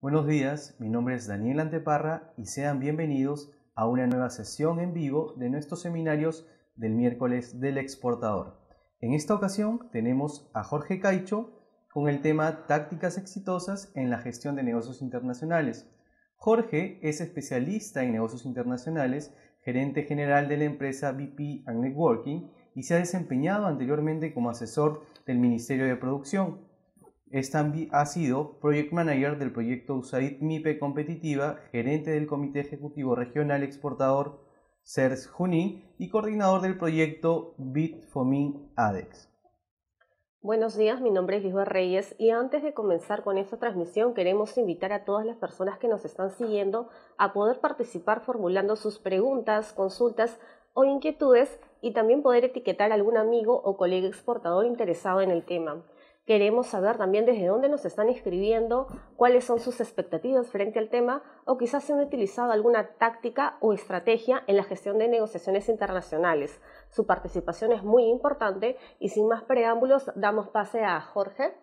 Buenos días, mi nombre es Daniel Anteparra y sean bienvenidos a una nueva sesión en vivo de nuestros seminarios del miércoles del exportador. En esta ocasión tenemos a Jorge Caicho con el tema Tácticas exitosas en la gestión de negocios internacionales. Jorge es especialista en negocios internacionales, gerente general de la empresa BP and Networking y se ha desempeñado anteriormente como asesor del Ministerio de Producción. Stanby ha sido Project Manager del proyecto USAID MIPE Competitiva, gerente del Comité Ejecutivo Regional Exportador CERS Junín y coordinador del proyecto BitFomin ADEX. Buenos días, mi nombre es Lisbeth Reyes y antes de comenzar con esta transmisión queremos invitar a todas las personas que nos están siguiendo a poder participar formulando sus preguntas, consultas o inquietudes y también poder etiquetar a algún amigo o colega exportador interesado en el tema. Queremos saber también desde dónde nos están escribiendo, cuáles son sus expectativas frente al tema o quizás se han utilizado alguna táctica o estrategia en la gestión de negociaciones internacionales. Su participación es muy importante y sin más preámbulos damos pase a Jorge.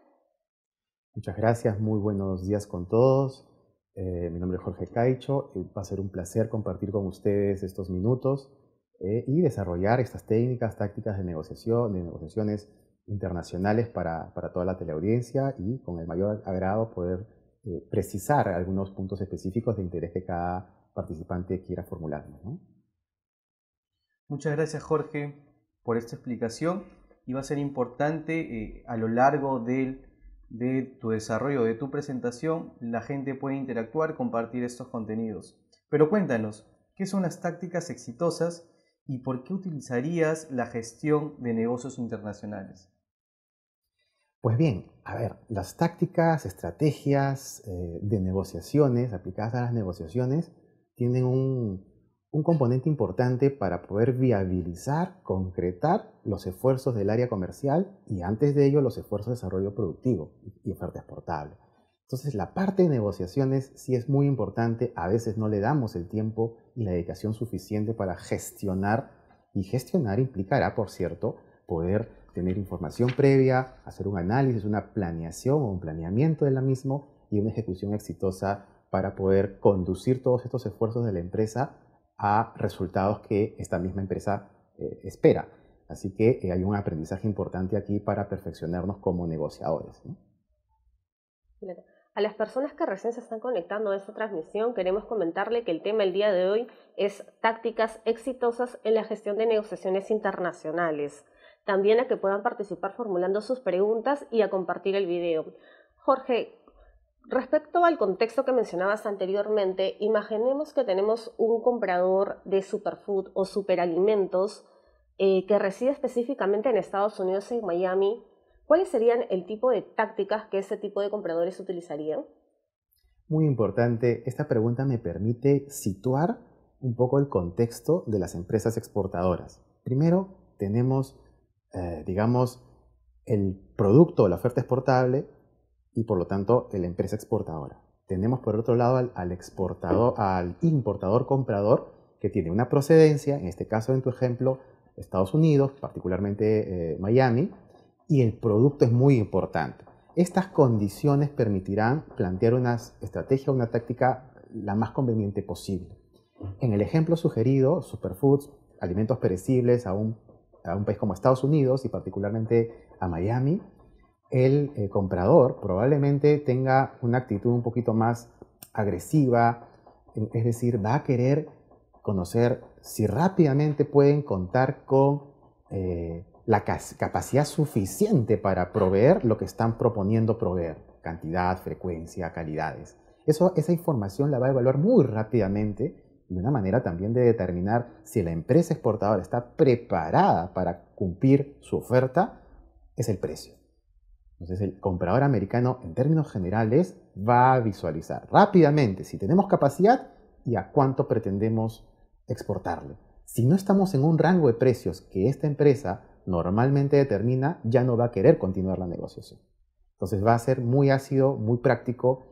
Muchas gracias, muy buenos días con todos. Eh, mi nombre es Jorge Caicho, y eh, va a ser un placer compartir con ustedes estos minutos eh, y desarrollar estas técnicas, tácticas de negociación, de negociaciones internacionales para, para toda la teleaudiencia y con el mayor agrado poder eh, precisar algunos puntos específicos de interés que cada participante quiera formular. Muchas gracias Jorge por esta explicación y va a ser importante eh, a lo largo del de tu desarrollo, de tu presentación, la gente puede interactuar, compartir estos contenidos. Pero cuéntanos, ¿qué son las tácticas exitosas y por qué utilizarías la gestión de negocios internacionales? Pues bien, a ver, las tácticas, estrategias eh, de negociaciones, aplicadas a las negociaciones, tienen un, un componente importante para poder viabilizar, concretar los esfuerzos del área comercial y antes de ello los esfuerzos de desarrollo productivo y oferta exportable. Entonces la parte de negociaciones sí es muy importante, a veces no le damos el tiempo y la dedicación suficiente para gestionar y gestionar implicará, por cierto, poder tener información previa, hacer un análisis, una planeación o un planeamiento de la misma y una ejecución exitosa para poder conducir todos estos esfuerzos de la empresa a resultados que esta misma empresa eh, espera. Así que eh, hay un aprendizaje importante aquí para perfeccionarnos como negociadores. A las personas que recién se están conectando a esta transmisión, queremos comentarle que el tema el día de hoy es tácticas exitosas en la gestión de negociaciones internacionales también a que puedan participar formulando sus preguntas y a compartir el video. Jorge, Respecto al contexto que mencionabas anteriormente, imaginemos que tenemos un comprador de superfood o superalimentos eh, que reside específicamente en Estados Unidos, en Miami. ¿Cuáles serían el tipo de tácticas que ese tipo de compradores utilizarían? Muy importante, esta pregunta me permite situar un poco el contexto de las empresas exportadoras. Primero, tenemos eh, digamos, el producto o la oferta exportable y por lo tanto la empresa exportadora. Tenemos por otro lado al, al importador comprador que tiene una procedencia, en este caso en tu ejemplo, Estados Unidos, particularmente eh, Miami, y el producto es muy importante. Estas condiciones permitirán plantear una estrategia, una táctica la más conveniente posible. En el ejemplo sugerido, superfoods, alimentos perecibles aún a un país como Estados Unidos y particularmente a Miami, el eh, comprador probablemente tenga una actitud un poquito más agresiva, es decir, va a querer conocer si rápidamente pueden contar con eh, la capacidad suficiente para proveer lo que están proponiendo proveer, cantidad, frecuencia, calidades. esa información la va a evaluar muy rápidamente y una manera también de determinar si la empresa exportadora está preparada para cumplir su oferta, es el precio. Entonces el comprador americano en términos generales va a visualizar rápidamente si tenemos capacidad y a cuánto pretendemos exportarlo. Si no estamos en un rango de precios que esta empresa normalmente determina, ya no va a querer continuar la negociación. Entonces va a ser muy ácido, muy práctico,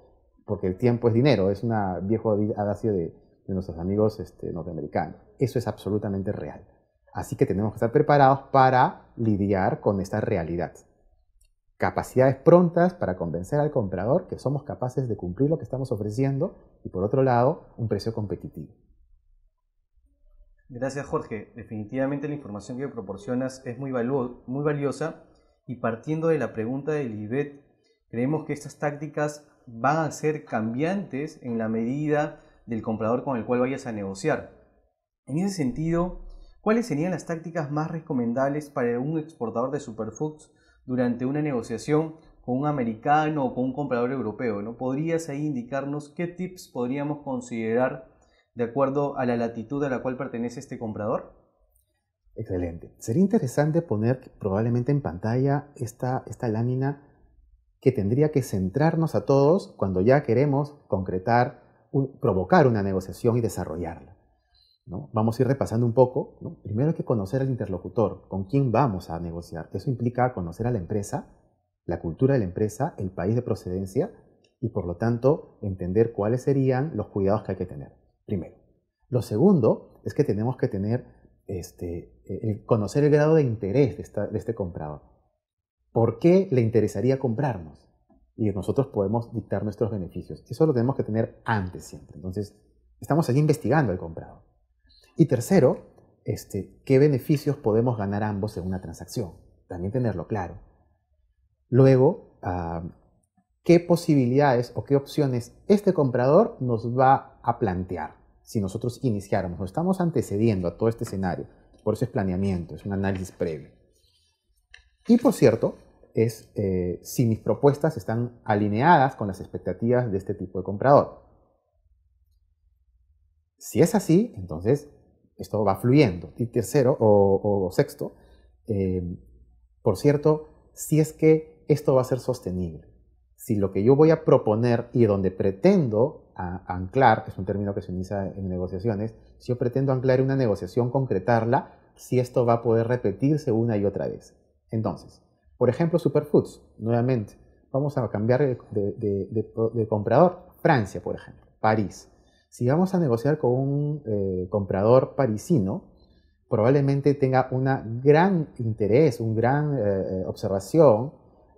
porque el tiempo es dinero, es una viejo adagio de, de nuestros amigos este, norteamericanos. Eso es absolutamente real. Así que tenemos que estar preparados para lidiar con esta realidad. Capacidades prontas para convencer al comprador que somos capaces de cumplir lo que estamos ofreciendo y por otro lado, un precio competitivo. Gracias Jorge. Definitivamente la información que proporcionas es muy, valiosa y partiendo de la pregunta de Libet creemos que estas tácticas van a ser cambiantes en la medida del comprador con el cual vayas a negociar. En ese sentido, ¿cuáles serían las tácticas más recomendables para un exportador de superfoods durante una negociación con un americano o con un comprador europeo? ¿no? ¿Podrías ahí indicarnos qué tips podríamos considerar de acuerdo a la latitud a la cual pertenece este comprador? Excelente. Sería interesante poner probablemente en pantalla esta, esta lámina que tendría que centrarnos a todos cuando ya queremos concretar provocar una negociación y desarrollarla. ¿no? Vamos a ir repasando un poco. Primero hay que conocer al interlocutor, con quién vamos a negociar. Eso implica conocer a la empresa, la cultura de la empresa, el país de procedencia y por lo tanto entender cuáles serían los cuidados que hay que tener. Primero. Lo segundo es que tenemos que tener este, conocer el grado de interés de, de este comprador. ¿Por qué le interesaría comprarnos? y nosotros podemos dictar nuestros beneficios. Eso lo tenemos que tener antes siempre. Entonces, estamos allí investigando el comprador. Y tercero, este, qué beneficios podemos ganar ambos en una transacción. También tenerlo claro. Luego, ah, qué posibilidades o qué opciones este comprador nos va a plantear si nosotros iniciáramos o estamos antecediendo a todo este escenario. Por eso es planeamiento, es un análisis previo. Y por cierto, es eh, si mis propuestas están alineadas con las expectativas de este tipo de comprador. Si es así, entonces esto va fluyendo. Y tercero o, sexto, em, por cierto, si es que esto va a ser sostenible, si lo que yo voy a proponer y donde pretendo anclar, es un término que se utiliza en negociaciones, si yo pretendo anclar una negociación, concretarla, si esto va a poder repetirse una y otra vez. Entonces, por ejemplo, Superfoods, nuevamente. Vamos a cambiar de, comprador. Francia, por ejemplo, París. Si vamos a negociar con un eh, comprador parisino, probablemente tenga un gran interés, una gran observación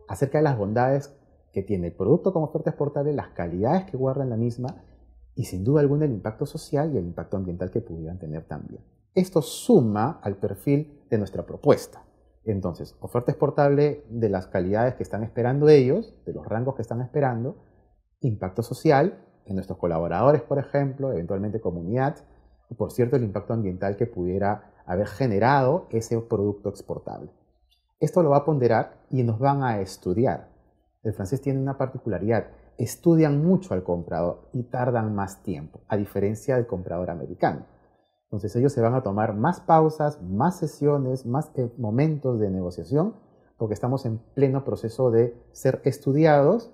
acerca de las bondades que tiene el producto como oferta exportable, las calidades que en la misma y sin duda alguna el impacto social y el impacto ambiental que pudieran tener también. Esto suma al perfil de nuestra propuesta. Entonces, oferta exportable de las calidades que están esperando ellos, de los rangos que están esperando, impacto social en nuestros colaboradores, por ejemplo, eventualmente comunidad, y por cierto, el impacto ambiental que pudiera haber generado ese producto exportable. Esto lo va a ponderar y nos van a estudiar. El francés tiene una particularidad, estudian mucho al comprador y tardan más tiempo, a diferencia del comprador americano. Entonces ellos se van a tomar más pausas, más sesiones, más momentos de negociación, porque estamos en pleno proceso de ser estudiados,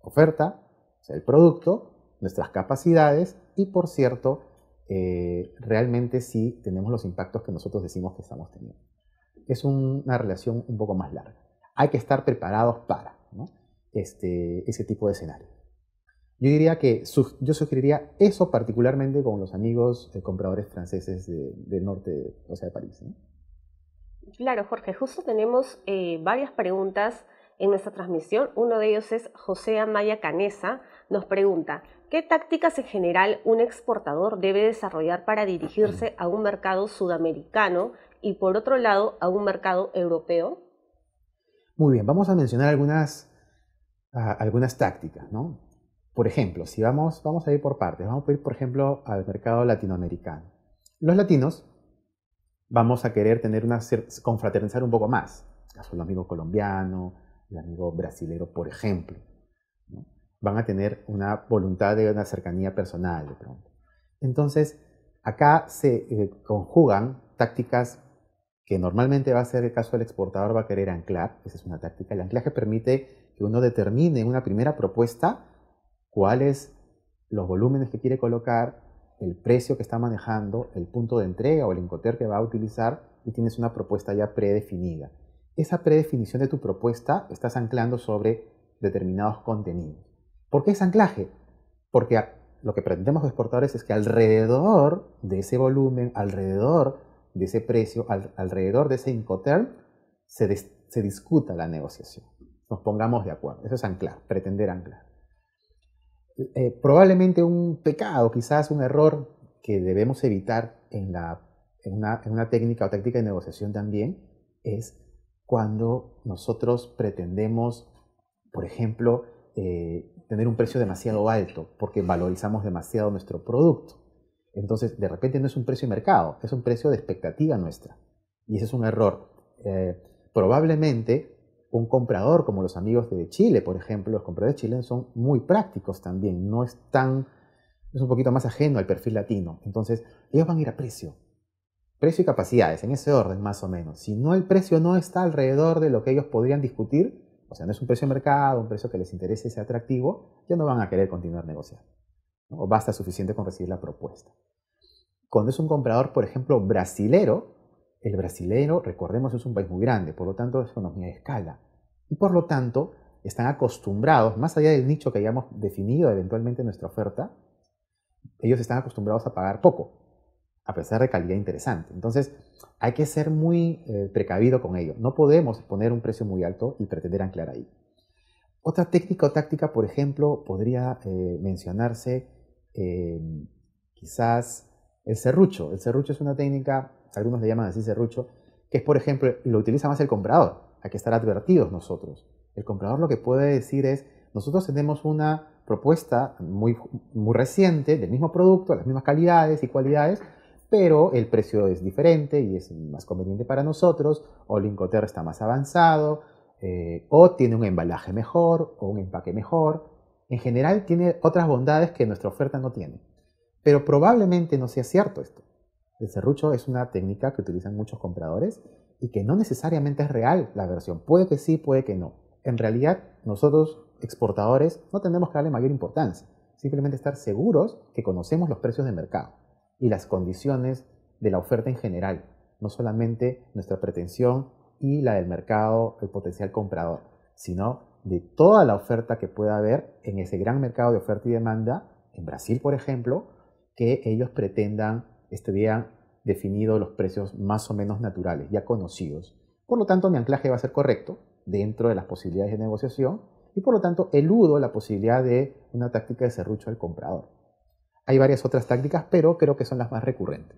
oferta, el producto, nuestras capacidades y, por cierto, eh, realmente sí tenemos los impactos que nosotros decimos que estamos teniendo. Es una relación un poco más larga. Hay que estar preparados para este, ese tipo de escenario. Yo diría que yo sugeriría eso particularmente con los amigos eh, compradores franceses del norte, o sea, de París. Claro, Jorge, justo tenemos eh, varias preguntas en nuestra transmisión. Uno de ellos es José Amaya Canesa, nos pregunta, ¿qué tácticas en general un exportador debe desarrollar para dirigirse a un mercado sudamericano y por otro lado a un mercado europeo? Muy bien, vamos a mencionar algunas, ah, algunas tácticas, ¿no? Por ejemplo, si vamos, vamos a ir por partes, vamos a ir, por ejemplo, al mercado latinoamericano. Los latinos vamos a querer tener una confraternizar un poco más. Caso el amigo colombiano, el amigo brasilero, por ejemplo. Van a tener una voluntad de una cercanía personal de pronto. Entonces, acá se eh, conjugan tácticas que normalmente va a ser el caso del exportador, va a querer anclar. Esa es una táctica. El anclaje permite que uno determine una primera propuesta cuáles los volúmenes que quiere colocar, el precio que está manejando, el punto de entrega o el incoter que va a utilizar y tienes una propuesta ya predefinida. Esa predefinición de tu propuesta estás anclando sobre determinados contenidos. ¿Por qué es anclaje? Porque lo que pretendemos exportadores es que alrededor de ese volumen, alrededor de ese precio, alrededor de ese incoterm, se, se discuta la negociación. Nos pongamos de acuerdo. Eso es anclar, pretender anclar. Eh, probablemente un pecado, quizás un error que debemos evitar en, una, técnica o táctica de negociación también, es cuando nosotros pretendemos, por ejemplo, eh, tener un precio demasiado alto porque valorizamos demasiado nuestro producto. Entonces, de repente no es un precio de mercado, es un precio de expectativa nuestra. Y ese es un error. Eh, probablemente un comprador como los amigos de Chile, por ejemplo, los compradores de Chile son muy prácticos también, no es tan, es un poquito más ajeno al perfil latino. Entonces, ellos van a ir a precio, precio y capacidades, en ese orden más o menos. Si no, el precio no está alrededor de lo que ellos podrían discutir, o sea, no es un precio de mercado, un precio que les interese, sea atractivo, ya no van a querer continuar negociando. O basta suficiente con recibir la propuesta. Cuando es un comprador, por ejemplo, brasilero, el brasilero, recordemos, es un país muy grande, por lo tanto es economía de escala. Y por lo tanto, están acostumbrados, más allá del nicho que hayamos definido eventualmente nuestra oferta, ellos están acostumbrados a pagar poco, a pesar de calidad interesante. Entonces, hay que ser muy eh, precavido con ello. No podemos poner un precio muy alto y pretender anclar ahí. Otra técnica o táctica, por ejemplo, podría eh, mencionarse eh, quizás el serrucho. El serrucho es una técnica algunos le llaman así serrucho, que es, por ejemplo, lo utiliza más el comprador. Hay que estar advertidos nosotros. El comprador lo que puede decir es, nosotros tenemos una propuesta muy, muy reciente del mismo producto, las mismas calidades y cualidades, pero el precio es diferente y es más conveniente para nosotros, o el está más avanzado, eh, o tiene un embalaje mejor, o un empaque mejor. En general tiene otras bondades que nuestra oferta no tiene. Pero probablemente no sea cierto esto. El serrucho es una técnica que utilizan muchos compradores y que no necesariamente es real la versión. Puede que sí, puede que no. En realidad, nosotros, exportadores, no tenemos que darle mayor importancia. Simplemente estar seguros que conocemos los precios de mercado y las condiciones de la oferta en general, no solamente nuestra pretensión y la del mercado, el potencial comprador, sino de toda la oferta que pueda haber en ese gran mercado de oferta y demanda, en Brasil, por ejemplo, que ellos pretendan este día definido los precios más o menos naturales, ya conocidos. Por lo tanto, mi anclaje va a ser correcto dentro de las posibilidades de negociación y por lo tanto eludo la posibilidad de una táctica de serrucho al comprador. Hay varias otras tácticas, pero creo que son las más recurrentes.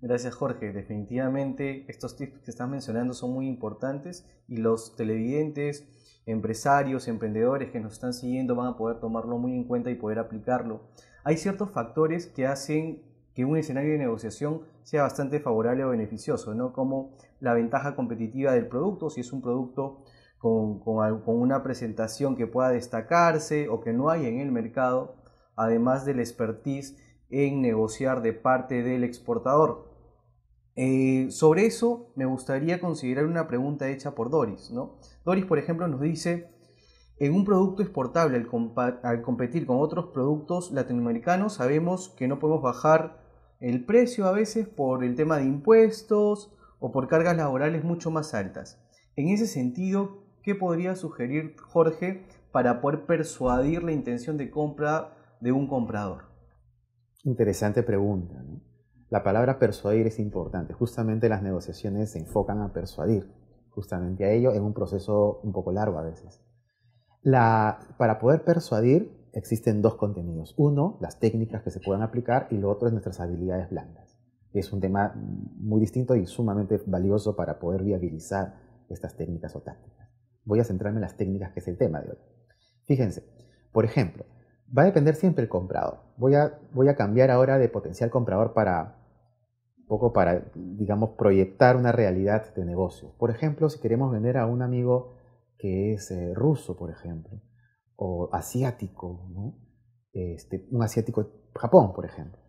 Gracias Jorge, definitivamente estos tips que estás mencionando son muy importantes y los televidentes, empresarios, emprendedores que nos están siguiendo van a poder tomarlo muy en cuenta y poder aplicarlo. Hay ciertos factores que hacen que un escenario de negociación sea bastante favorable o beneficioso, ¿no? Como la ventaja competitiva del producto, si es un producto con, una presentación que pueda destacarse o que no hay en el mercado, además del expertise en negociar de parte del exportador. Eh, sobre eso me gustaría considerar una pregunta hecha por Doris. ¿no? Doris, por ejemplo, nos dice, en un producto exportable al, competir con otros productos latinoamericanos, sabemos que no podemos bajar el precio a veces por el tema de impuestos o por cargas laborales mucho más altas. En ese sentido, ¿qué podría sugerir Jorge para poder persuadir la intención de compra de un comprador? Interesante pregunta. La palabra persuadir es importante. Justamente las negociaciones se enfocan a persuadir, justamente a ello, es un proceso un poco largo a veces. para poder persuadir, existen dos contenidos. Uno, las técnicas que se puedan aplicar y lo otro es nuestras habilidades blandas. Es un tema muy distinto y sumamente valioso para poder viabilizar estas técnicas o tácticas. Voy a centrarme en las técnicas que es el tema de hoy. Fíjense, por ejemplo, va a depender siempre el comprador. Voy a, voy a cambiar ahora de potencial comprador para poco para, digamos, proyectar una realidad de negocio. Por ejemplo, si queremos vender a un amigo que es eh, ruso, por ejemplo, o asiático, ¿no? este, un asiático Japón, por ejemplo.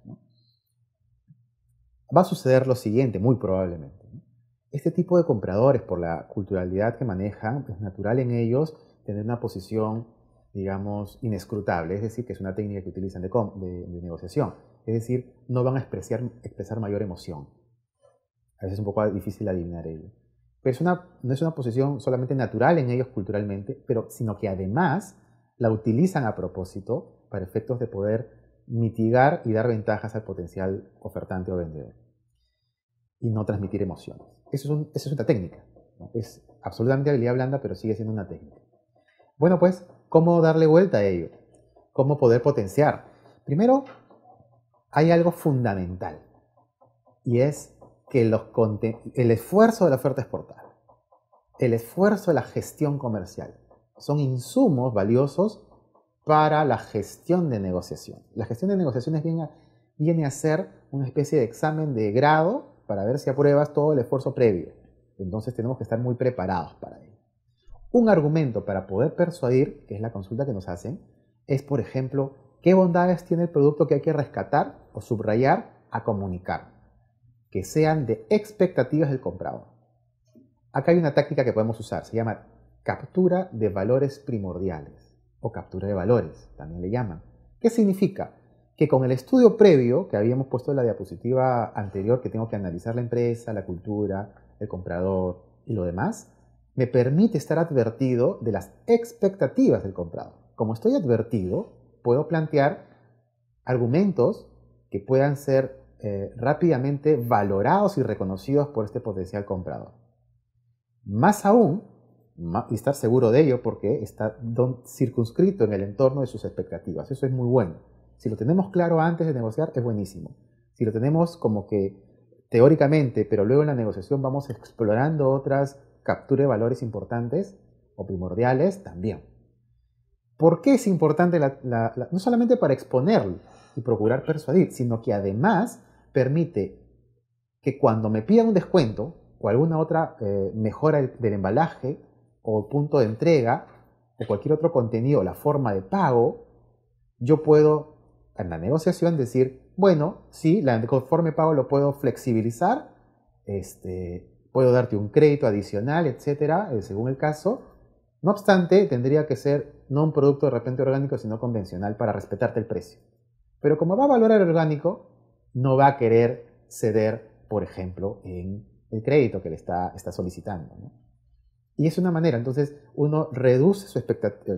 Va a suceder lo siguiente, muy probablemente. Este tipo de compradores, por la culturalidad que manejan, es natural en ellos tener una posición, digamos, inescrutable, es decir, que es una técnica que utilizan de, de, negociación. Es decir, no van a expresar, expresar mayor emoción. A veces es un poco difícil adivinar ello. Pero es una, no es una posición solamente natural en ellos culturalmente, pero, sino que además la utilizan a propósito para efectos de poder mitigar y dar ventajas al potencial ofertante o vendedor y no transmitir emociones. Eso es, una técnica. Es absolutamente habilidad blanda, pero sigue siendo una técnica. Bueno, pues, ¿cómo darle vuelta a ello? ¿Cómo poder potenciar? Primero, hay algo fundamental y es que los el esfuerzo de la oferta exportada, el esfuerzo de la gestión comercial, son insumos valiosos para la gestión de negociación. La gestión de negociaciones viene a, ser una especie de examen de grado para ver si apruebas todo el esfuerzo previo. Entonces tenemos que estar muy preparados para ello. Un argumento para poder persuadir, que es la consulta que nos hacen, es por ejemplo, ¿qué bondades tiene el producto que hay que rescatar o subrayar a comunicar? Que sean de expectativas del comprador. Acá hay una táctica que podemos usar, se llama captura de valores primordiales o captura de valores, también le llaman. ¿Qué significa? Que con el estudio previo que habíamos puesto en la diapositiva anterior, que tengo que analizar la empresa, la cultura, el comprador y lo demás, me permite estar advertido de las expectativas del comprador. Como estoy advertido, puedo plantear argumentos que puedan ser eh, rápidamente valorados y reconocidos por este potencial comprador. Más aún, y estar seguro de ello porque está circunscrito en el entorno de sus expectativas. Eso es muy bueno. Si lo tenemos claro antes de negociar, es buenísimo. Si lo tenemos como que teóricamente, pero luego en la negociación vamos explorando otras capturas de valores importantes o primordiales, también. ¿Por qué es importante no solamente para exponerlo y procurar persuadir, sino que además permite que cuando me pida un descuento o alguna otra eh, mejora del embalaje, o punto de entrega o cualquier otro contenido, la forma de pago, yo puedo en la negociación decir, bueno, sí, la conforme pago lo puedo flexibilizar, este, puedo darte un crédito adicional, etcétera, eh, según el caso. No obstante, tendría que ser no un producto de repente orgánico, sino convencional para respetarte el precio. Pero como va a valorar el orgánico, no va a querer ceder, por ejemplo, en el crédito que le está, está solicitando. Y es una manera, entonces uno reduce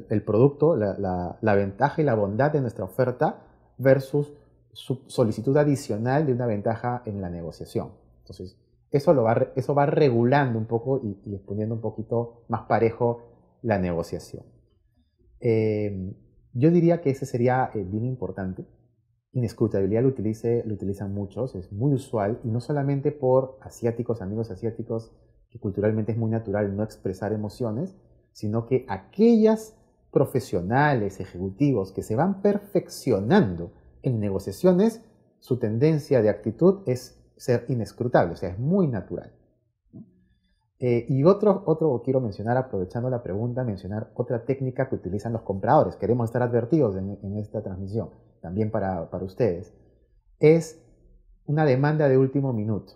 el producto, la, ventaja y la bondad de nuestra oferta versus su solicitud adicional de una ventaja en la negociación. Entonces, eso, lo va, eso va regulando un poco y, y un poquito más parejo la negociación. Em, yo diría que ese sería eh, bien importante. Inescrutabilidad lo, utilice, lo utilizan muchos, es muy usual, y no solamente por asiáticos, amigos asiáticos, culturalmente es muy natural no expresar emociones, sino que aquellas profesionales, ejecutivos que se van perfeccionando en negociaciones, su tendencia de actitud es ser inescrutable, o sea, es muy natural. Eh, y otro, otro quiero mencionar, aprovechando la pregunta, mencionar otra técnica que utilizan los compradores. Queremos estar advertidos en, esta transmisión, también para ustedes. Es una demanda de último minuto.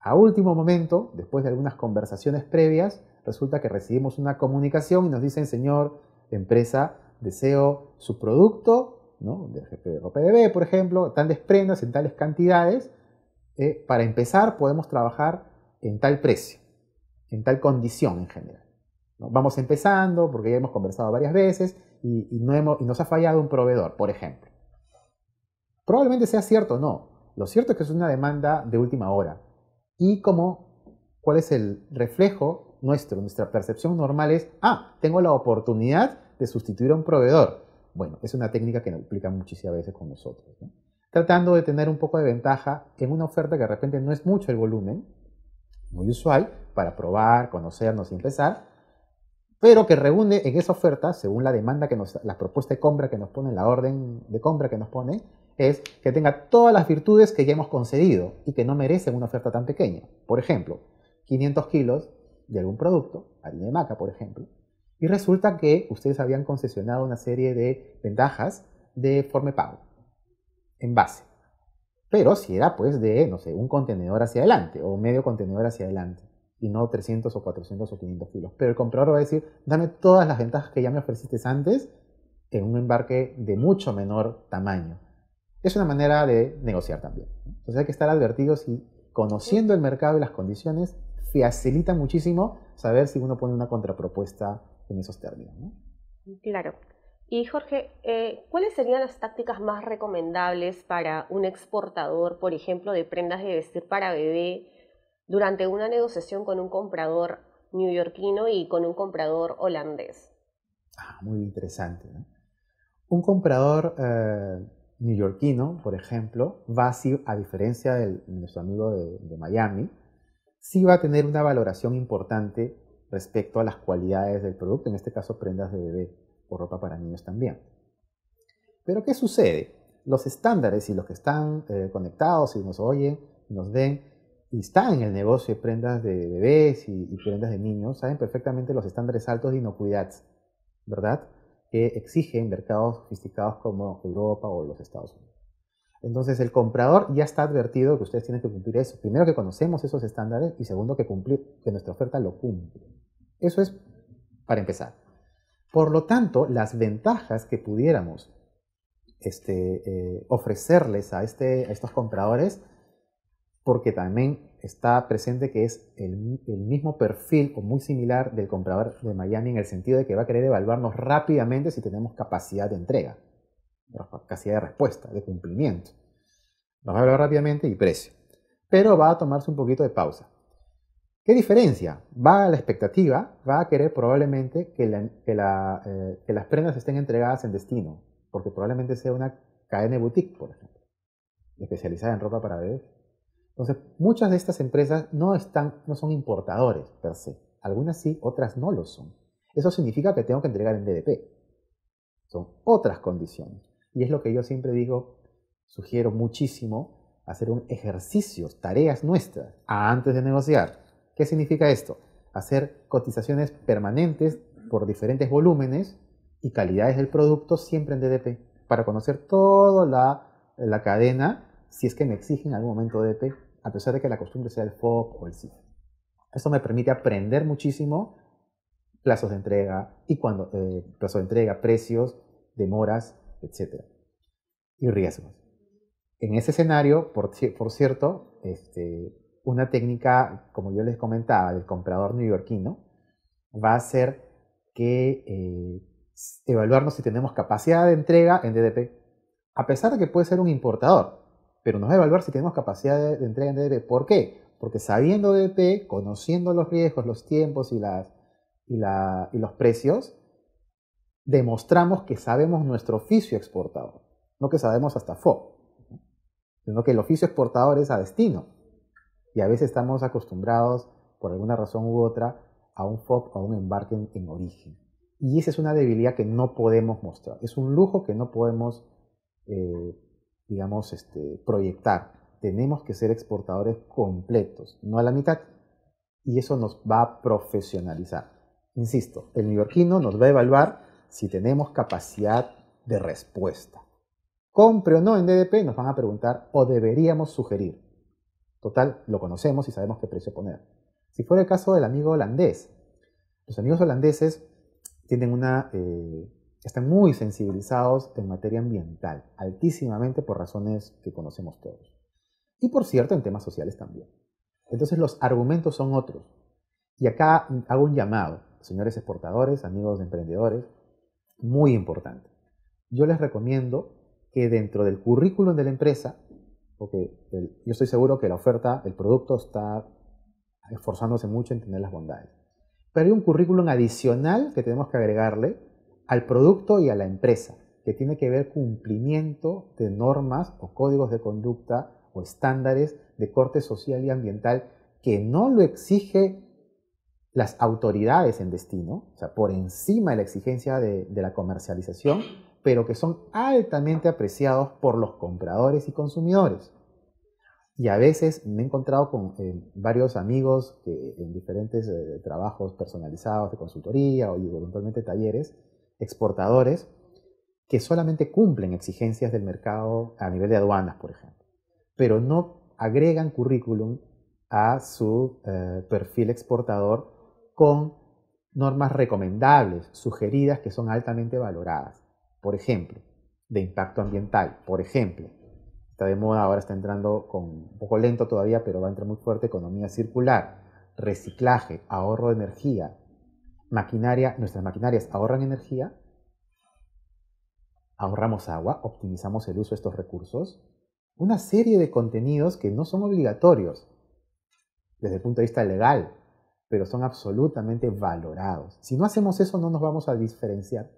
A último momento, después de algunas conversaciones previas, resulta que recibimos una comunicación y nos dicen, señor, empresa, deseo su producto, ¿no? De por ejemplo, tales prendas en tales cantidades. Eh, para empezar, podemos trabajar en tal precio, en tal condición en general. Vamos empezando porque ya hemos conversado varias veces no y nos ha fallado un proveedor, por ejemplo. Probablemente sea cierto o no. Lo cierto es que es una demanda de última hora y como, cuál es el reflejo nuestro, nuestra percepción normal es, ah, tengo la oportunidad de sustituir a un proveedor. Bueno, es una técnica que nos aplica muchísimas veces con nosotros. Tratando de tener un poco de ventaja en una oferta que de repente no es mucho el volumen, muy usual, para probar, conocernos y empezar, pero que reúne en esa oferta, según la demanda que nos, la propuesta de compra que nos pone, la orden de compra que nos pone, es que tenga todas las virtudes que ya hemos concedido y que no merecen una oferta tan pequeña. Por ejemplo, 500 kilos de algún producto, harina de maca, por ejemplo, y resulta que ustedes habían concesionado una serie de ventajas de forma pago, en base. Pero si era pues de, no sé, un contenedor hacia adelante o medio contenedor hacia adelante y no 300 o 400 o 500 kilos. Pero el comprador va a decir, dame todas las ventajas que ya me ofreciste antes en un embarque de mucho menor tamaño es una manera de negociar también. Entonces hay que estar advertidos y conociendo el mercado y las condiciones facilita muchísimo saber si uno pone una contrapropuesta en esos términos. Claro. Y Jorge, eh, ¿cuáles serían las tácticas más recomendables para un exportador, por ejemplo, de prendas de vestir para bebé durante una negociación con un comprador neoyorquino y con un comprador holandés? Ah, muy interesante. Un comprador eh, neoyorquino, por ejemplo, va a, a diferencia de nuestro amigo de, Miami, sí va a tener una valoración importante respecto a las cualidades del producto, en este caso prendas de bebé o ropa para niños también. Pero ¿qué sucede? Los estándares y los que están eh, conectados y nos oyen, nos ven y están en el negocio de prendas de bebés y, y prendas de niños, saben perfectamente los estándares altos de inocuidad, ¿verdad? que exigen mercados sofisticados como Europa o los Estados Unidos. Entonces el comprador ya está advertido que ustedes tienen que cumplir eso. Primero que conocemos esos estándares y segundo que cumplir, que nuestra oferta lo cumple. Eso es para empezar. Por lo tanto, las ventajas que pudiéramos este, eh, ofrecerles a, este, a estos compradores porque también está presente que es el, mismo perfil o muy similar del comprador de Miami en el sentido de que va a querer evaluarnos rápidamente si tenemos capacidad de entrega, capacidad de respuesta, de cumplimiento. Nos va a evaluar rápidamente y precio. Pero va a tomarse un poquito de pausa. ¿Qué diferencia? Va a la expectativa, va a querer probablemente que, eh, las prendas estén entregadas en destino, porque probablemente sea una cadena boutique, por ejemplo, especializada en ropa para bebés entonces, muchas de estas empresas no, están, no son importadores per se. Algunas sí, otras no lo son. Eso significa que tengo que entregar en DDP. Son otras condiciones. Y es lo que yo siempre digo, sugiero muchísimo, hacer un ejercicio, tareas nuestras, antes de negociar. ¿Qué significa esto? Hacer cotizaciones permanentes por diferentes volúmenes y calidades del producto siempre en DDP, para conocer toda la, la cadena si es que me exigen algún momento DDP a pesar de que la costumbre sea el FOC o el CIF. Eso me permite aprender muchísimo plazos de entrega y cuando eh, de entrega, precios, demoras, etc. Y riesgos. En ese escenario, por, cierto, este, una técnica, como yo les comentaba, del comprador neoyorquino, va a ser que eh, evaluarnos si tenemos capacidad de entrega en DDP. A pesar de que puede ser un importador, pero nos va a evaluar si tenemos capacidad de, entrega en DDP. ¿Por qué? Porque sabiendo DDP, conociendo los riesgos, los tiempos y, las, y, la, y los precios, demostramos que sabemos nuestro oficio exportador, no que sabemos hasta FOB, sino que el oficio exportador es a destino. Y a veces estamos acostumbrados, por alguna razón u otra, a un FOB o a un embarque en, origen. Y esa es una debilidad que no podemos mostrar, es un lujo que no podemos eh, digamos, este, proyectar. Tenemos que ser exportadores completos, no a la mitad. Y eso nos va a profesionalizar. Insisto, el neoyorquino nos va a evaluar si tenemos capacidad de respuesta. Compre o no en DDP, nos van a preguntar o deberíamos sugerir. Total, lo conocemos y sabemos qué precio poner. Si fuera el caso del amigo holandés, los amigos holandeses tienen una eh, están muy sensibilizados en materia ambiental, altísimamente por razones que conocemos todos. Y por cierto, en temas sociales también. Entonces los argumentos son otros. Y acá hago un llamado, señores exportadores, amigos emprendedores, muy importante. Yo les recomiendo que dentro del currículum de la empresa, porque yo estoy seguro que la oferta, el producto está esforzándose mucho en tener las bondades, pero hay un currículum adicional que tenemos que agregarle al producto y a la empresa, que tiene que ver cumplimiento de normas o códigos de conducta o estándares de corte social y ambiental que no lo exige las autoridades en destino, o sea, por encima de la exigencia de, la comercialización, pero que son altamente apreciados por los compradores y consumidores. Y a veces me he encontrado con eh, varios amigos que en diferentes eh, trabajos personalizados de consultoría o eventualmente talleres, exportadores que solamente cumplen exigencias del mercado a nivel de aduanas, por ejemplo, pero no agregan currículum a su eh, perfil exportador con normas recomendables, sugeridas, que son altamente valoradas. Por ejemplo, de impacto ambiental, por ejemplo. Está de moda, ahora está entrando con un poco lento todavía, pero va a entrar muy fuerte economía circular, reciclaje, ahorro de energía, maquinaria, nuestras maquinarias ahorran energía, ahorramos agua, optimizamos el uso de estos recursos, una serie de contenidos que no son obligatorios desde el punto de vista legal, pero son absolutamente valorados. Si no hacemos eso, no nos vamos a diferenciar.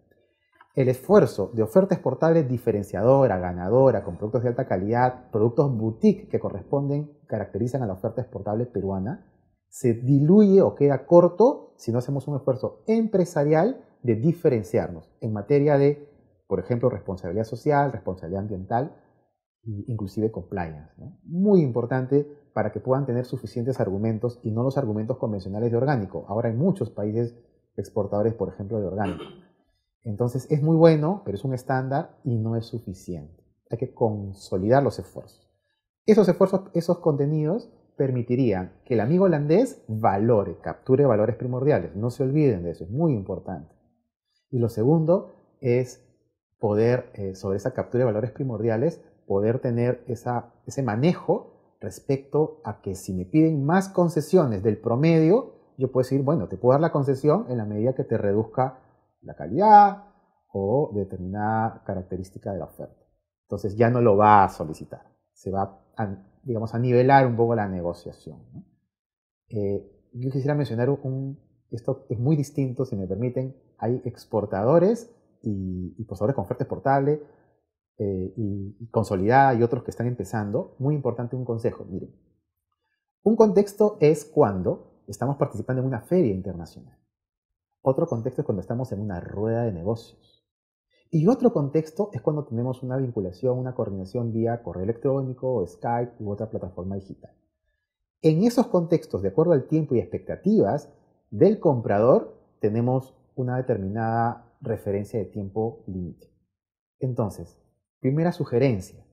El esfuerzo de ofertas portables diferenciadora, ganadora, con productos de alta calidad, productos boutique que corresponden, caracterizan a la oferta exportable peruana, se diluye o queda corto si no hacemos un esfuerzo empresarial de diferenciarnos en materia de, por ejemplo, responsabilidad social, responsabilidad ambiental e inclusive compliance. Muy importante para que puedan tener suficientes argumentos y no los argumentos convencionales de orgánico. Ahora hay muchos países exportadores, por ejemplo, de orgánico. Entonces es muy bueno, pero es un estándar y no es suficiente. Hay que consolidar los esfuerzos. Esos esfuerzos, esos contenidos permitirían que el amigo holandés valore, capture valores primordiales. No se olviden de eso, es muy importante. Y lo segundo es poder, eh, sobre esa captura de valores primordiales, poder tener esa, ese manejo respecto a que si me piden más concesiones del promedio, yo puedo decir, bueno, te puedo dar la concesión en la medida que te reduzca la calidad o determinada característica de la oferta. Entonces ya no lo va a solicitar, se va a digamos, a nivelar un poco la negociación. Eh, yo quisiera mencionar un, esto es muy distinto, si me permiten, hay exportadores y, y posadores con oferta exportable eh, y, consolidada y otros que están empezando. Muy importante un consejo, miren. Un contexto es cuando estamos participando en una feria internacional. Otro contexto es cuando estamos en una rueda de negocios. Y otro contexto es cuando tenemos una vinculación, una coordinación vía correo electrónico, Skype u otra plataforma digital. En esos contextos, de acuerdo al tiempo y expectativas del comprador, tenemos una determinada referencia de tiempo límite. Entonces, primera sugerencia.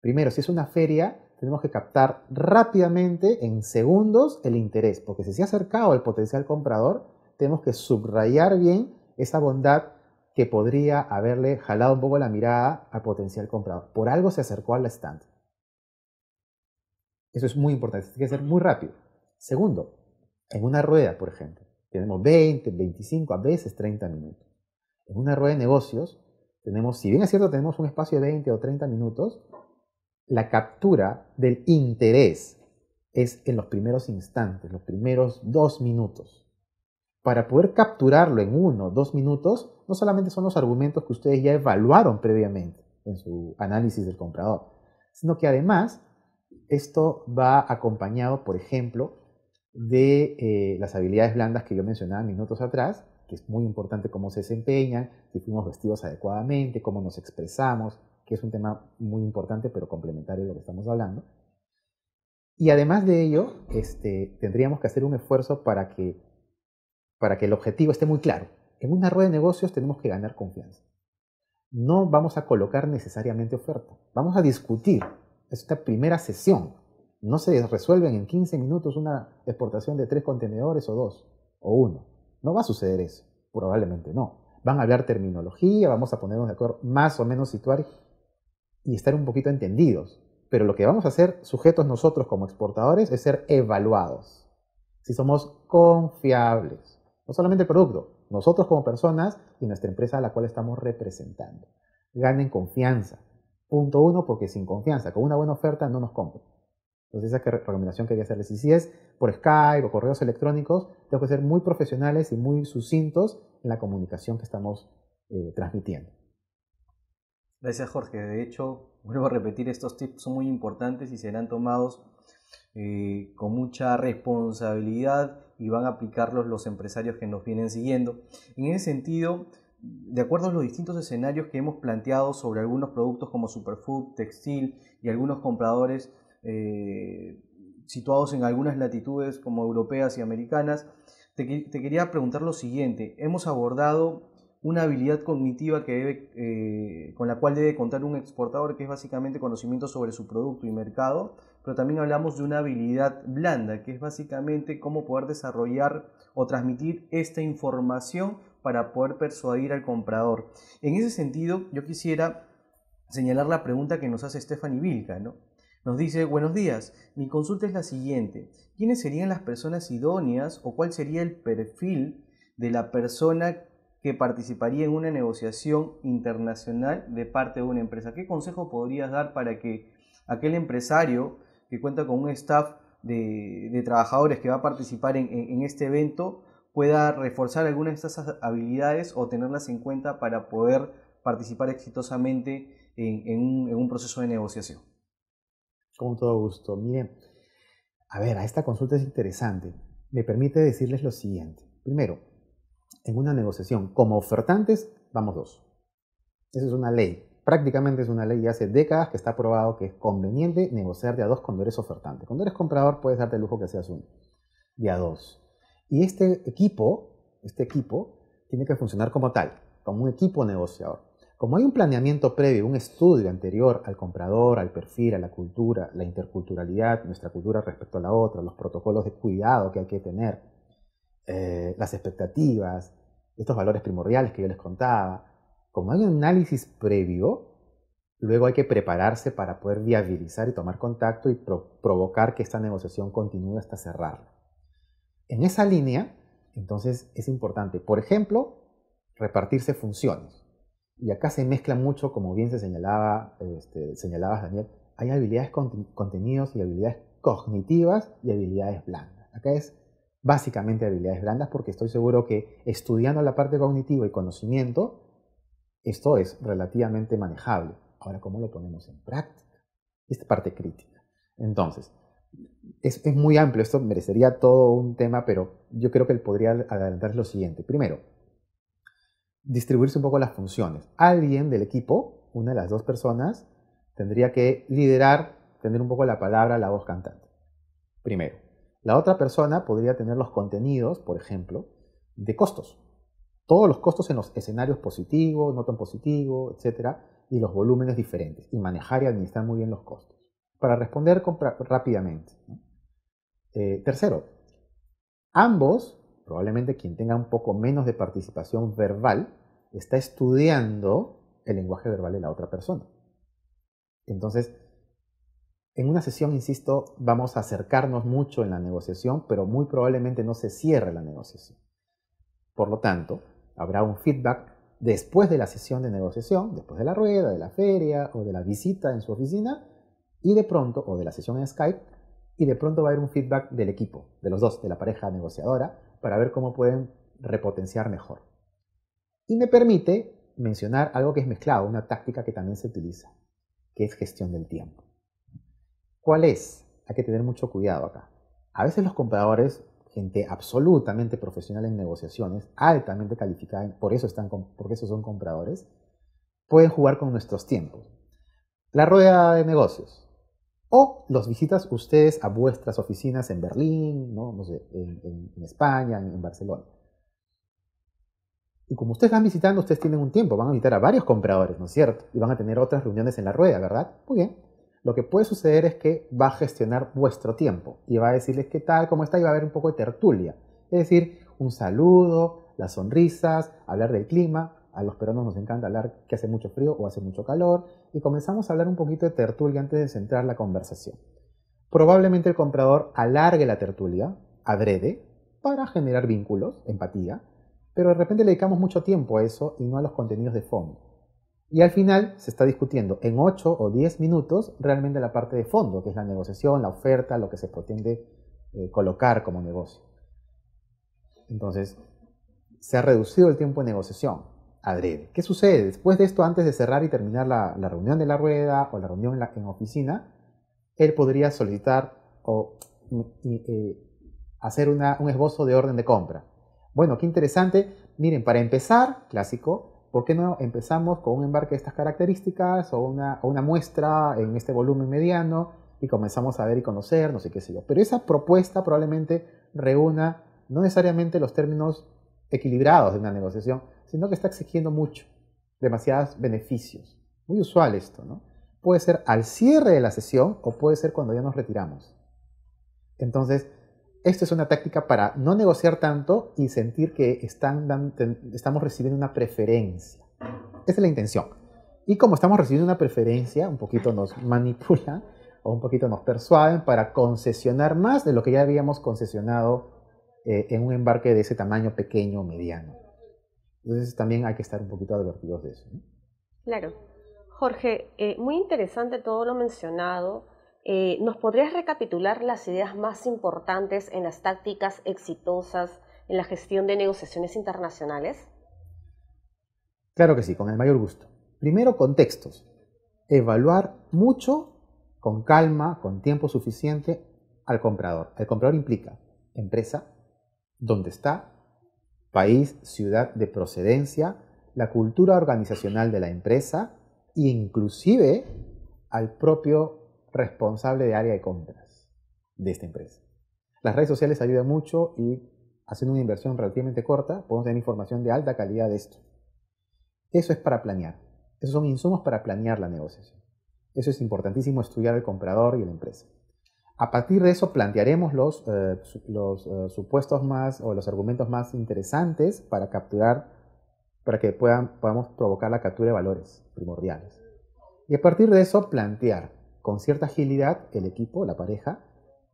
Primero, si es una feria, tenemos que captar rápidamente, en segundos, el interés, porque si se ha acercado al potencial comprador, tenemos que subrayar bien esa bondad que podría haberle jalado un poco la mirada al potencial comprador. Por algo se acercó al estante. Eso es muy importante, tiene que ser muy rápido. Segundo, en una rueda, por ejemplo, tenemos 20, 25, a veces 30 minutos. En una rueda de negocios, tenemos, si bien es cierto, tenemos un espacio de 20 o 30 minutos, la captura del interés es en los primeros instantes, los primeros dos minutos para poder capturarlo en uno, o dos minutos, no solamente son los argumentos que ustedes ya evaluaron previamente en su análisis del comprador, sino que además esto va acompañado, por ejemplo, de eh, las habilidades blandas que yo mencionaba minutos atrás, que es muy importante cómo se desempeñan, si fuimos vestidos adecuadamente, cómo nos expresamos, que es un tema muy importante pero complementario de lo que estamos hablando. Y además de ello, este, tendríamos que hacer un esfuerzo para que para que el objetivo esté muy claro. En una rueda de negocios tenemos que ganar confianza. No vamos a colocar necesariamente oferta. Vamos a discutir. esta primera sesión. No se resuelven en 15 minutos una exportación de tres contenedores o dos o uno. No va a suceder eso. Probablemente no. Van a hablar terminología, vamos a ponernos de acuerdo, más o menos situar y estar un poquito entendidos. Pero lo que vamos a hacer sujetos nosotros como exportadores es ser evaluados. Si somos confiables, no solamente el producto, nosotros como personas y nuestra empresa a la cual estamos representando. Ganen confianza. Punto uno, porque sin confianza, con una buena oferta no nos compran. Entonces esa recomendación que quería hacerles. Y si es por Skype o correos electrónicos, tenemos que ser muy profesionales y muy sucintos en la comunicación que estamos eh, transmitiendo. Gracias Jorge. De hecho, vuelvo a repetir, estos tips son muy importantes y serán tomados eh, con mucha responsabilidad y van a aplicarlos los empresarios que nos vienen siguiendo. En ese sentido, de acuerdo a los distintos escenarios que hemos planteado sobre algunos productos como Superfood, Textil y algunos compradores eh, situados en algunas latitudes como europeas y americanas, te, quería preguntar lo siguiente. Hemos abordado una habilidad cognitiva eh, con la cual debe contar un exportador, que es básicamente conocimiento sobre su producto y mercado, pero también hablamos de una habilidad blanda, que es básicamente cómo poder desarrollar o transmitir esta información para poder persuadir al comprador. En ese sentido, yo quisiera señalar la pregunta que nos hace Stephanie Vilca, ¿no? Nos dice, buenos días, mi consulta es la siguiente. ¿Quiénes serían las personas idóneas o cuál sería el perfil de la persona que participaría en una negociación internacional de parte de una empresa? ¿Qué consejo podrías dar para que aquel empresario que cuenta con un staff de, trabajadores que va a participar en, este evento pueda reforzar algunas de estas habilidades o tenerlas en cuenta para poder participar exitosamente en, un, proceso de negociación. Con todo gusto. Miren, a ver, a esta consulta es interesante. Me permite decirles lo siguiente. Primero, en una negociación, como ofertantes, vamos dos. Esa es una ley prácticamente es una ley de hace décadas que está aprobado que es conveniente negociar de a dos cuando eres ofertante. Cuando eres comprador puedes darte el lujo que seas uno, de a dos. Y este equipo, este equipo tiene que funcionar como tal, como un equipo negociador. Como hay un planeamiento previo, un estudio anterior al comprador, al perfil, a la cultura, la interculturalidad, nuestra cultura respecto a la otra, los protocolos de cuidado que hay que tener, eh, las expectativas, estos valores primordiales que yo les contaba, como hay un análisis previo, luego hay que prepararse para poder viabilizar y tomar contacto y provocar que esta negociación continúe hasta cerrarla. En esa línea, entonces es importante, por ejemplo, repartirse funciones. Y acá se mezcla mucho, como bien se señalaba, este, Daniel, hay habilidades contenidos y habilidades cognitivas y habilidades blandas. Acá es básicamente habilidades blandas porque estoy seguro que estudiando la parte cognitiva y conocimiento, esto es relativamente manejable. Ahora, ¿cómo lo ponemos en práctica? Esta parte crítica. Entonces, es, muy amplio, esto merecería todo un tema, pero yo creo que él podría adelantar lo siguiente. Primero, distribuirse un poco las funciones. Alguien del equipo, una de las dos personas, tendría que liderar, tener un poco la palabra, la voz cantante. Primero. La otra persona podría tener los contenidos, por ejemplo, de costos todos los costos en los escenarios positivos, no tan positivos, etcétera, y los volúmenes diferentes, y manejar y administrar muy bien los costos. Para responder rápidamente. Eh, tercero, ambos, probablemente quien tenga un poco menos de participación verbal, está estudiando el lenguaje verbal de la otra persona. Entonces, en una sesión, insisto, vamos a acercarnos mucho en la negociación, pero muy probablemente no se cierre la negociación. Por lo tanto, Habrá un feedback después de la sesión de negociación, después de la rueda, de la feria o de la visita en su oficina, y de pronto, o de la sesión en Skype, y de pronto va a haber un feedback del equipo, de los dos, de la pareja negociadora, para ver cómo pueden repotenciar mejor. Y me permite mencionar algo que es mezclado, una táctica que también se utiliza, que es gestión del tiempo. ¿Cuál es? Hay que tener mucho cuidado acá. A veces los compradores gente absolutamente profesional en negociaciones, altamente calificada, por eso, están, son compradores, pueden jugar con nuestros tiempos. La rueda de negocios. O los visitas ustedes a vuestras oficinas en Berlín, en, España, en, Barcelona. Y como ustedes van visitando, ustedes tienen un tiempo, van a invitar a varios compradores, ¿no es cierto? Y van a tener otras reuniones en la rueda, ¿verdad? Muy bien lo que puede suceder es que va a gestionar vuestro tiempo y va a decirles qué tal, cómo está y va a haber un poco de tertulia. Es decir, un saludo, las sonrisas, hablar del clima. A los peruanos nos encanta hablar que hace mucho frío o hace mucho calor y comenzamos a hablar un poquito de tertulia antes de centrar la conversación. Probablemente el comprador alargue la tertulia, adrede, para generar vínculos, empatía, pero de repente le dedicamos mucho tiempo a eso y no a los contenidos de fondo. Y al final se está discutiendo en 8 o 10 minutos realmente la parte de fondo, que es la negociación, la oferta, lo que se pretende eh, colocar como negocio. Entonces, se ha reducido el tiempo de negociación adrede. ¿Qué sucede? Después de esto, antes de cerrar y terminar la, reunión de la rueda o la reunión en, la, oficina, él podría solicitar o mm, eh, hacer un esbozo de orden de compra. Bueno, qué interesante. Miren, para empezar, clásico, ¿por qué no empezamos con un embarque de estas características o una, muestra en este volumen mediano y comenzamos a ver y conocer, no sé qué sé yo? Pero esa propuesta probablemente reúna no necesariamente los términos equilibrados de una negociación, sino que está exigiendo mucho, demasiados beneficios. Muy usual esto, ¿no? Puede ser al cierre de la sesión o puede ser cuando ya nos retiramos. Entonces, esta es una táctica para no negociar tanto y sentir que están estamos recibiendo una preferencia. Esa es la intención. Y como estamos recibiendo una preferencia, un poquito nos manipulan o un poquito nos persuaden para concesionar más de lo que ya habíamos concesionado eh, en un embarque de ese tamaño pequeño o mediano. Entonces también hay que estar un poquito advertidos de eso. Claro. Jorge, eh, muy interesante todo lo mencionado eh, ¿Nos podrías recapitular las ideas más importantes en las tácticas exitosas en la gestión de negociaciones internacionales? Claro que sí, con el mayor gusto. Primero, contextos. Evaluar mucho, con calma, con tiempo suficiente, al comprador. El comprador implica empresa, dónde está, país, ciudad de procedencia, la cultura organizacional de la empresa e inclusive al propio responsable de área de compras de esta empresa. Las redes sociales ayudan mucho y haciendo una inversión relativamente corta podemos tener información de alta calidad de esto. Eso es para planear. Esos son insumos para planear la negociación. Eso es importantísimo estudiar el comprador y la empresa. A partir de eso plantearemos los, eh, los eh, supuestos más o los argumentos más interesantes para capturar, para que puedan, podamos provocar la captura de valores primordiales. Y a partir de eso plantear con cierta agilidad el equipo, la pareja,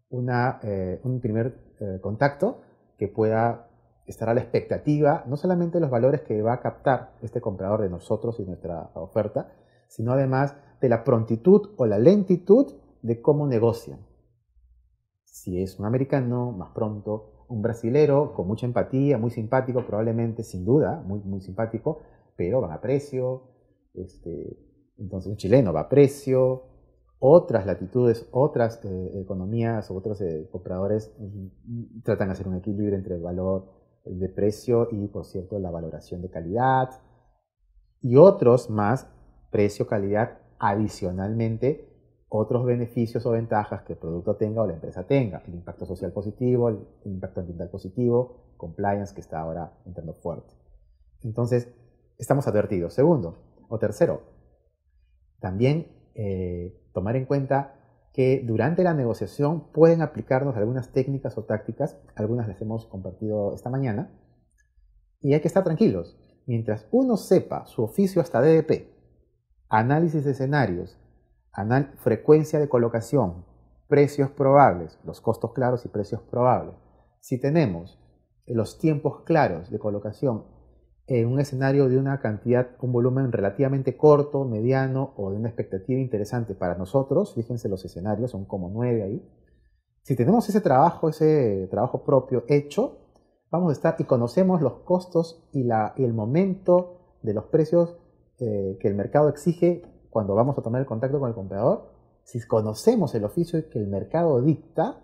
eh, un primer eh, contacto que pueda estar a la expectativa, no solamente de los valores que va a captar este comprador de nosotros y nuestra oferta, sino además de la prontitud o la lentitud de cómo negocian. Si es un americano, más pronto, un brasilero, con mucha empatía, muy simpático, probablemente, sin duda, muy, muy simpático, pero va a precio. Este, entonces un chileno va a precio, otras latitudes, otras eh, economías otros eh, compradores mm, mm, tratan de hacer un equilibrio entre el valor de precio y, por cierto, la valoración de calidad. Y otros más, precio, calidad, adicionalmente, otros beneficios o ventajas que el producto tenga o la empresa tenga. El impacto social positivo, el impacto ambiental positivo, compliance que está ahora entrando fuerte. Entonces, estamos advertidos. Segundo o tercero, también eh, tomar en cuenta que durante la negociación pueden aplicarnos algunas técnicas o tácticas, algunas las hemos compartido esta mañana, y hay que estar tranquilos. Mientras uno sepa su oficio hasta DDP, e análisis de escenarios, frecuencia de colocación, precios probables, los costos claros y precios probables, si tenemos los tiempos claros de colocación en un escenario de una cantidad, un volumen relativamente corto, mediano o de una expectativa interesante para nosotros, fíjense los escenarios, son como nueve ahí, si tenemos ese trabajo, ese trabajo propio hecho, vamos a estar y conocemos los costos y, la, el momento de los precios eh, que el mercado exige cuando vamos a tomar el contacto con el comprador, si conocemos el oficio que el mercado dicta,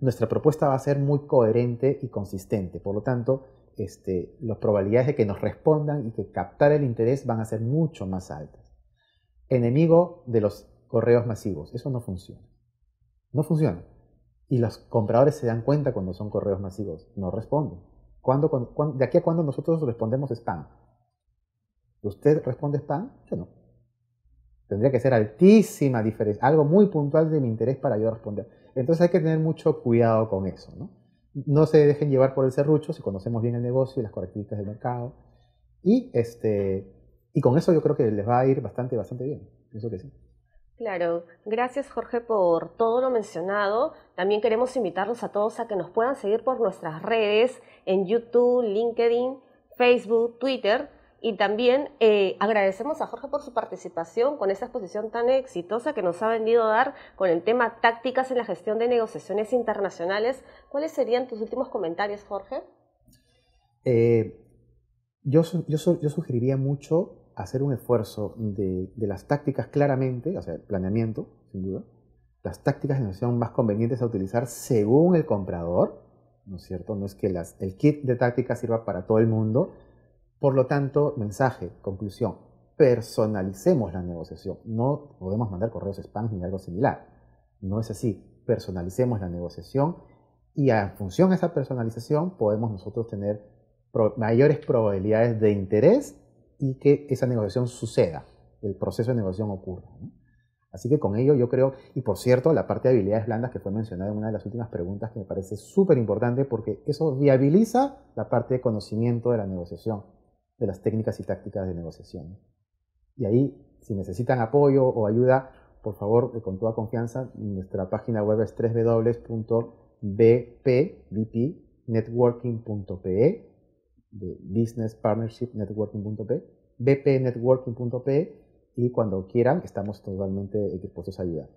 nuestra propuesta va a ser muy coherente y consistente. Por lo tanto, este, las probabilidades de que nos respondan y que captar el interés van a ser mucho más altas. Enemigo de los correos masivos, eso no funciona. No funciona. Y los compradores se dan cuenta cuando son correos masivos, no responden. ¿Cuándo, de aquí a cuándo nosotros respondemos spam? ¿Usted responde spam? Yo no. Tendría que ser altísima diferencia, algo muy puntual de mi interés para yo responder. Entonces hay que tener mucho cuidado con eso, ¿no? no se dejen llevar por el serrucho si conocemos bien el negocio y las características del mercado. Y, este, y con eso yo creo que les va a ir bastante, bastante bien. que sí. Claro, gracias Jorge por todo lo mencionado. También queremos invitarlos a todos a que nos puedan seguir por nuestras redes en YouTube, LinkedIn, Facebook, Twitter y también eh, agradecemos a Jorge por su participación con esa exposición tan exitosa que nos ha vendido a dar con el tema tácticas en la gestión de negociaciones internacionales. ¿Cuáles serían tus últimos comentarios, Jorge? Eh, yo, yo, yo, sugeriría mucho hacer un esfuerzo de, las tácticas claramente, o sea, el planeamiento, sin duda, las tácticas de negociación más convenientes a utilizar según el comprador, ¿no es cierto? No es que las, el kit de tácticas sirva para todo el mundo, por lo tanto, mensaje, conclusión, personalicemos la negociación. No podemos mandar correos spam ni algo similar. No es así. Personalicemos la negociación y en función de esa personalización podemos nosotros tener mayores probabilidades de interés y que esa negociación suceda, el proceso de negociación ocurra. Así que con ello yo creo, y por cierto, la parte de habilidades blandas que fue mencionada en una de las últimas preguntas que me parece súper importante porque eso viabiliza la parte de conocimiento de la negociación de las técnicas y tácticas de negociación. Y ahí, si necesitan apoyo o ayuda, por favor, eh, con toda confianza, nuestra página web es www.bpnetworking.pe, de Business Partnership e, Networking.pe, bpnetworking.pe, y cuando quieran, estamos totalmente dispuestos a ayudar.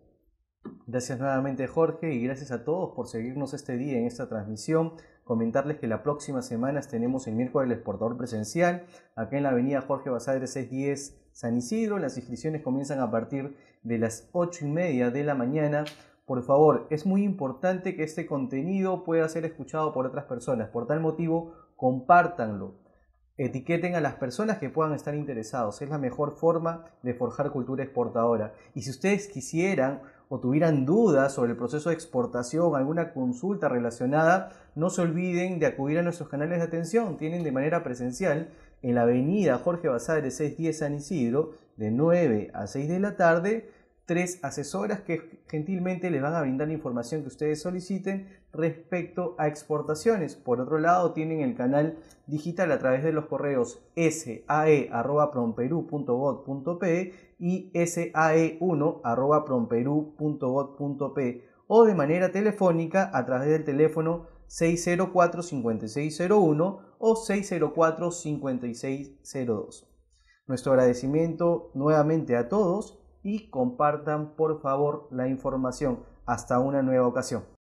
Gracias nuevamente Jorge y gracias a todos por seguirnos este día en esta transmisión. Comentarles que la próxima semana tenemos el miércoles el exportador presencial acá en la avenida Jorge Basadre 610 San Isidro. Las inscripciones comienzan a partir de las 8 y media de la mañana. Por favor, es muy importante que este contenido pueda ser escuchado por otras personas. Por tal motivo, compártanlo. Etiqueten a las personas que puedan estar interesados. Es la mejor forma de forjar cultura exportadora. Y si ustedes quisieran o tuvieran dudas sobre el proceso de exportación, alguna consulta relacionada, no se olviden de acudir a nuestros canales de atención. Tienen de manera presencial en la avenida Jorge Basadre 610 San Isidro de 9 a 6 de la tarde tres asesoras que gentilmente les van a brindar la información que ustedes soliciten respecto a exportaciones. Por otro lado, tienen el canal digital a través de los correos sae.promperú.gov.pe y sae1.promperú.gov.pe o de manera telefónica a través del teléfono 604-5601 o 604-5602. Nuestro agradecimiento nuevamente a todos y compartan por favor la información. Hasta una nueva ocasión.